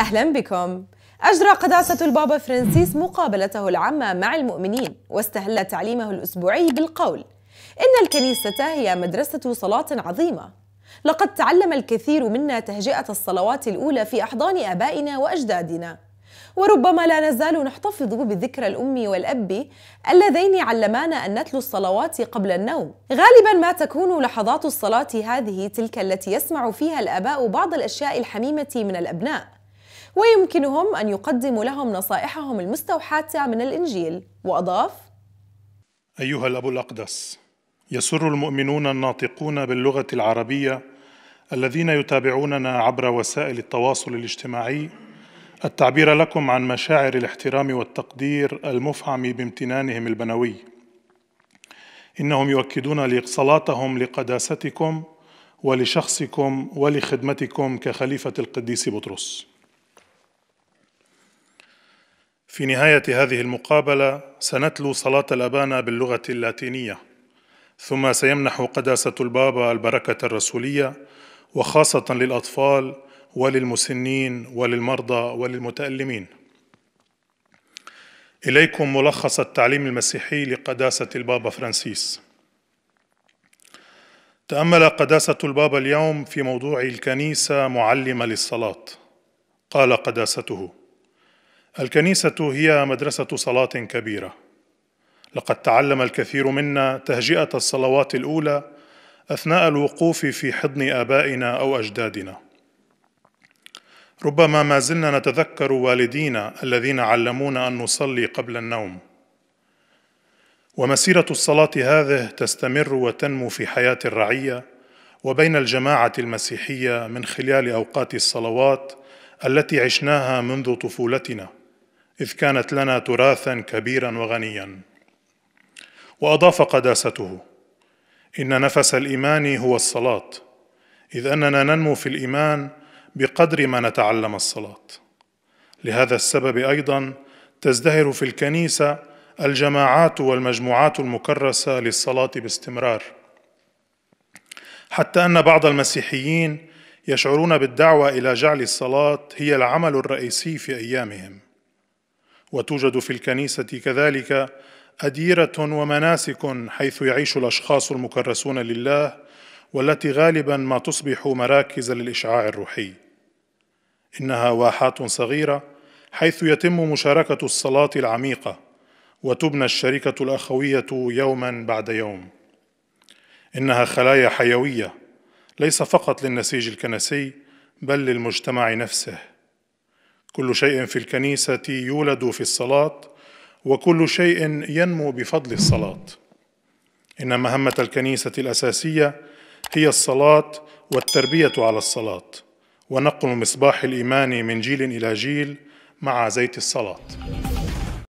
أهلا بكم أجرى قداسة البابا فرانسيس مقابلته العامة مع المؤمنين واستهل تعليمه الأسبوعي بالقول إن الكنيسة هي مدرسة صلاة عظيمة لقد تعلم الكثير منا تهجئة الصلوات الأولى في أحضان آبائنا وأجدادنا وربما لا نزال نحتفظ بذكرى الأم والأب اللذين علمانا أن نتلو الصلوات قبل النوم غالبا ما تكون لحظات الصلاة هذه تلك التي يسمع فيها الآباء بعض الأشياء الحميمة من الأبناء ويمكنهم أن يقدموا لهم نصائحهم المستوحاة من الإنجيل وأضاف أيها الأب الأقدس يسر المؤمنون الناطقون باللغة العربية الذين يتابعوننا عبر وسائل التواصل الاجتماعي التعبير لكم عن مشاعر الاحترام والتقدير المفعم بامتنانهم البنوي انهم يؤكدون صلاتهم لقداستكم ولشخصكم ولخدمتكم كخليفه القديس بطرس في نهاية هذه المقابلة سنتلو صلاة الأبانا باللغة اللاتينية ثم سيمنح قداسة البابا البركة الرسولية وخاصة للأطفال وللمسنين وللمرضى وللمتألمين إليكم ملخص التعليم المسيحي لقداسة البابا فرانسيس تأمل قداسة البابا اليوم في موضوع الكنيسة معلمة للصلاة قال قداسته الكنيسة هي مدرسة صلاة كبيرة. لقد تعلم الكثير منا تهجئة الصلوات الأولى أثناء الوقوف في حضن آبائنا أو أجدادنا. ربما ما زلنا نتذكر والدينا الذين علمونا أن نصلي قبل النوم. ومسيرة الصلاة هذه تستمر وتنمو في حياة الرعية وبين الجماعة المسيحية من خلال أوقات الصلوات التي عشناها منذ طفولتنا. إذ كانت لنا تراثا كبيرا وغنيا وأضاف قداسته إن نفس الإيمان هو الصلاة إذ أننا ننمو في الإيمان بقدر ما نتعلم الصلاة لهذا السبب أيضا تزدهر في الكنيسة الجماعات والمجموعات المكرسة للصلاة باستمرار حتى أن بعض المسيحيين يشعرون بالدعوة إلى جعل الصلاة هي العمل الرئيسي في أيامهم وتوجد في الكنيسه كذلك اديره ومناسك حيث يعيش الاشخاص المكرسون لله والتي غالبا ما تصبح مراكز للاشعاع الروحي انها واحات صغيره حيث يتم مشاركه الصلاه العميقه وتبنى الشركه الاخويه يوما بعد يوم انها خلايا حيويه ليس فقط للنسيج الكنسي بل للمجتمع نفسه كل شيء في الكنيسة يولد في الصلاة وكل شيء ينمو بفضل الصلاة إن مهمة الكنيسة الأساسية هي الصلاة والتربية على الصلاة ونقل مصباح الإيمان من جيل إلى جيل مع زيت الصلاة